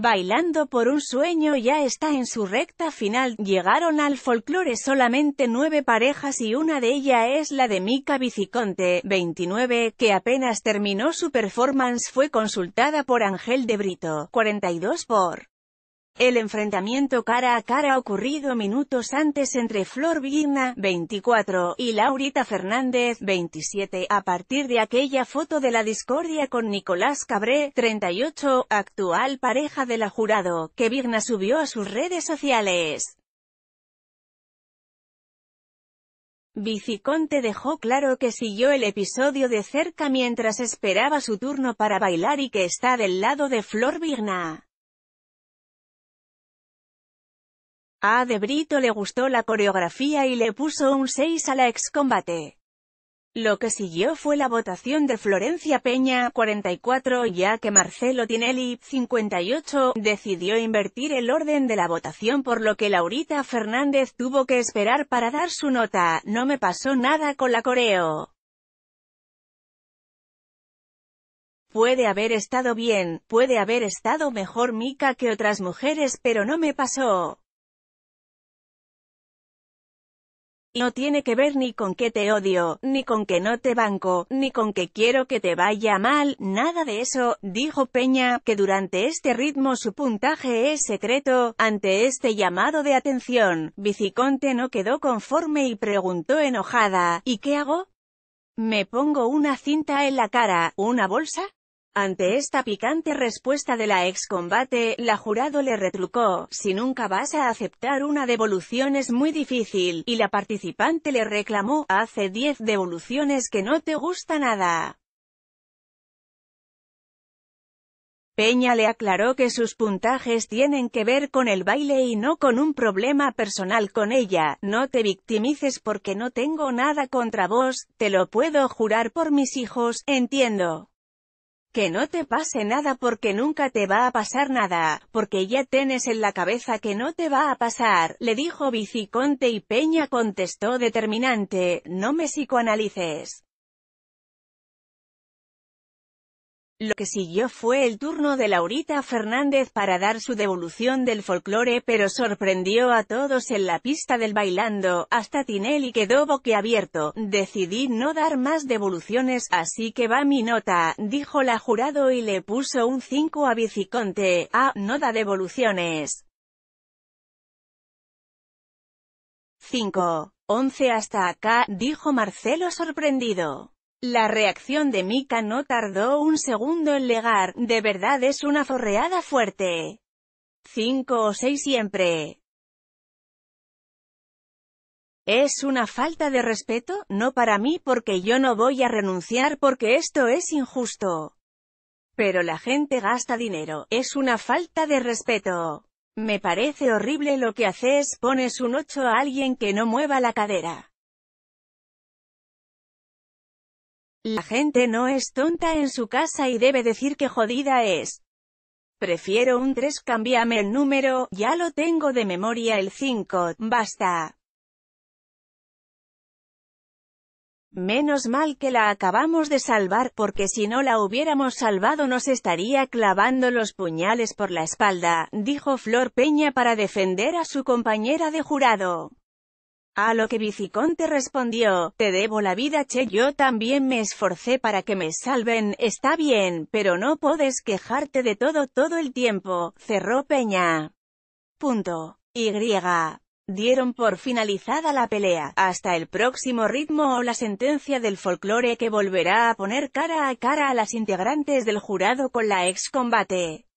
Bailando por un sueño ya está en su recta final, llegaron al folclore solamente nueve parejas y una de ellas es la de Mica Viciconte, 29, que apenas terminó su performance fue consultada por Ángel de Brito, 42 por el enfrentamiento cara a cara ocurrido minutos antes entre Flor Vigna, 24, y Laurita Fernández, 27, a partir de aquella foto de la discordia con Nicolás Cabré, 38, actual pareja de la jurado, que Vigna subió a sus redes sociales. Viciconte dejó claro que siguió el episodio de cerca mientras esperaba su turno para bailar y que está del lado de Flor Vigna. A De Brito le gustó la coreografía y le puso un 6 a la combate. Lo que siguió fue la votación de Florencia Peña, 44, ya que Marcelo Tinelli, 58, decidió invertir el orden de la votación por lo que Laurita Fernández tuvo que esperar para dar su nota, no me pasó nada con la coreo. Puede haber estado bien, puede haber estado mejor Mika que otras mujeres pero no me pasó. no tiene que ver ni con que te odio, ni con que no te banco, ni con que quiero que te vaya mal, nada de eso, dijo Peña, que durante este ritmo su puntaje es secreto. Ante este llamado de atención, Viciconte no quedó conforme y preguntó enojada, ¿y qué hago? ¿Me pongo una cinta en la cara, una bolsa? Ante esta picante respuesta de la ex Combate, la jurado le retrucó, si nunca vas a aceptar una devolución es muy difícil, y la participante le reclamó, hace 10 devoluciones que no te gusta nada. Peña le aclaró que sus puntajes tienen que ver con el baile y no con un problema personal con ella, no te victimices porque no tengo nada contra vos, te lo puedo jurar por mis hijos, entiendo que no te pase nada porque nunca te va a pasar nada, porque ya tienes en la cabeza que no te va a pasar, le dijo Viciconte y Peña contestó determinante, no me psicoanalices. Lo que siguió fue el turno de Laurita Fernández para dar su devolución del folclore pero sorprendió a todos en la pista del bailando, hasta Tinelli quedó boquiabierto, decidí no dar más devoluciones, así que va mi nota, dijo la jurado y le puso un 5 a Biciconte, ah, no da devoluciones. 5. 11 hasta acá, dijo Marcelo sorprendido. La reacción de Mika no tardó un segundo en llegar, de verdad es una forreada fuerte. 5 o 6 siempre. ¿Es una falta de respeto? No para mí porque yo no voy a renunciar porque esto es injusto. Pero la gente gasta dinero, es una falta de respeto. Me parece horrible lo que haces, pones un 8 a alguien que no mueva la cadera. La gente no es tonta en su casa y debe decir que jodida es. Prefiero un 3, cámbiame el número, ya lo tengo de memoria el 5, basta. Menos mal que la acabamos de salvar, porque si no la hubiéramos salvado nos estaría clavando los puñales por la espalda, dijo Flor Peña para defender a su compañera de jurado. A lo que Viciconte respondió, te debo la vida che yo también me esforcé para que me salven, está bien, pero no puedes quejarte de todo todo el tiempo, cerró Peña. Punto. Y. Dieron por finalizada la pelea, hasta el próximo ritmo o la sentencia del folclore que volverá a poner cara a cara a las integrantes del jurado con la ex combate.